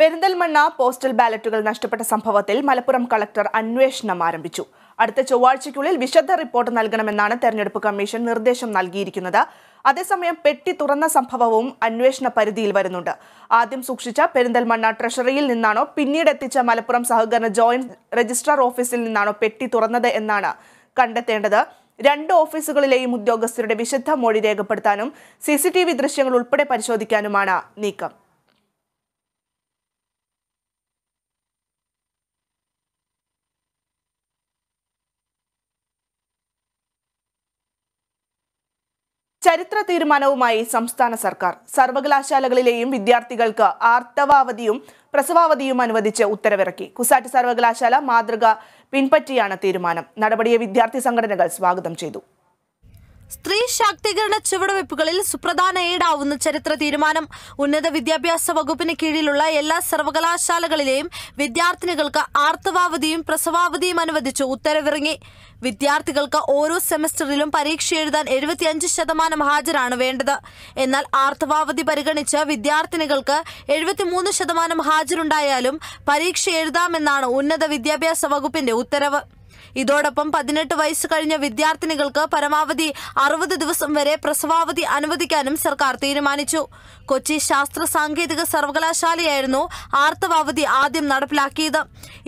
Perinthalmanna postal ബാലറ്റുകൾ നഷ്ടപ്പെട്ട സംഭവത്തിൽ Malappuram collector അന്വേഷണം ആരംഭിച്ചു അടുത്ത ചൊവ്വാഴ്ചയ്ക്കുള്ളിൽ വിശദ റിപ്പോർട്ട് നൽകണമെന്നാണ് തെരഞ്ഞെടുപ്പ് കമ്മീഷൻ നിർദ്ദേശം നൽകിയിരിക്കുന്നത് അതേസമയം പെട്ടി തുറന്ന സംഭവവും അന്വേഷണ പരിധിയിൽ വരുന്നുണ്ട് ആദ്യം സൂക്ഷിച്ച പെരിന്തൽമണ്ണ ട്രഷറിയിൽ നിന്നാണോ പിന്നീട് എത്തിച്ച മലപ്പുറം സഹകരണ ജോയിന്റ് രജിസ്ട്രാർ ഓഫീസിൽ നിന്നാണോ പെട്ടി തുറന്നത് എന്നാണ് കണ്ടെത്തേണ്ടത് രണ്ട് ഓഫീസുകളിലെയും ഉദ്യോഗസ്ഥരുടെ വിശദ മൊഴി രേഖപ്പെടുത്താനും സി ദൃശ്യങ്ങൾ ഉൾപ്പെടെ പരിശോധിക്കാനുമാണ് നീക്കം ചരിത്ര തീരുമാനവുമായി സംസ്ഥാന സർക്കാർ സർവകലാശാലകളിലെയും വിദ്യാർത്ഥികൾക്ക് ആർത്തവാവധിയും പ്രസവാവധിയും അനുവദിച്ച് ഉത്തരവിറക്കി കുസാറ്റ് സർവകലാശാല മാതൃക പിൻപറ്റിയാണ് തീരുമാനം നടപടിയെ വിദ്യാർത്ഥി സംഘടനകൾ സ്വാഗതം ചെയ്തു സ്ത്രീ ശാക്തീകരണ ചുവടുവയ്പ്പുകളിൽ സുപ്രധാന ഏടാവുന്ന ചരിത്ര തീരുമാനം ഉന്നത വിദ്യാഭ്യാസ വകുപ്പിന് കീഴിലുള്ള എല്ലാ സർവകലാശാലകളിലെയും വിദ്യാർത്ഥിനികൾക്ക് ആർത്തവാവധിയും പ്രസവാവധിയും അനുവദിച്ച് ഉത്തരവിറങ്ങി വിദ്യാർത്ഥികൾക്ക് ഓരോ സെമസ്റ്ററിലും പരീക്ഷ എഴുതാൻ എഴുപത്തിയഞ്ച് ശതമാനം ഹാജരാണ് വേണ്ടത് എന്നാൽ ആർത്തവാവധി പരിഗണിച്ച് വിദ്യാർത്ഥിനികൾക്ക് എഴുപത്തിമൂന്ന് ശതമാനം ഹാജരുണ്ടായാലും പരീക്ഷ എഴുതാമെന്നാണ് ഉന്നത വിദ്യാഭ്യാസ വകുപ്പിന്റെ ഉത്തരവ് ഇതോടൊപ്പം പതിനെട്ട് വയസ്സ് കഴിഞ്ഞ വിദ്യാർത്ഥിനികൾക്ക് പരമാവധി അറുപത് ദിവസം വരെ പ്രസവാവധി അനുവദിക്കാനും സർക്കാർ തീരുമാനിച്ചു കൊച്ചി ശാസ്ത്ര സാങ്കേതിക സർവകലാശാലയായിരുന്നു ആർത്തവാവധി ആദ്യം നടപ്പിലാക്കിയത്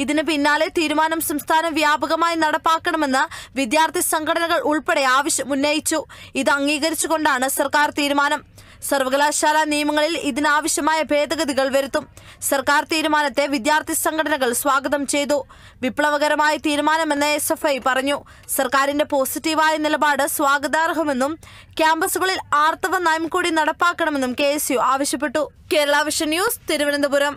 ഇതിന് പിന്നാലെ തീരുമാനം സംസ്ഥാനം വ്യാപകമായി നടപ്പാക്കണമെന്ന് വിദ്യാർത്ഥി സംഘടനകൾ ഉൾപ്പെടെ ആവശ്യം ഉന്നയിച്ചു ഇത് അംഗീകരിച്ചുകൊണ്ടാണ് സർക്കാർ തീരുമാനം സർവകലാശാല നിയമങ്ങളിൽ ഇതിനാവശ്യമായ ഭേദഗതികൾ വരുത്തും സർക്കാർ തീരുമാനത്തെ വിദ്യാർത്ഥി സംഘടനകൾ സ്വാഗതം ചെയ്തു വിപ്ലവകരമായ തീരുമാനം നൽകണമെന്ന് എസ് എഫ് ഐ പറഞ്ഞു സർക്കാരിന്റെ പോസിറ്റീവായ നിലപാട് സ്വാഗതാർഹമെന്നും ക്യാമ്പസുകളിൽ ആർത്തവ നയം കൂടി നടപ്പാക്കണമെന്നും കെ ആവശ്യപ്പെട്ടു കേരള വിഷൻ ന്യൂസ് തിരുവനന്തപുരം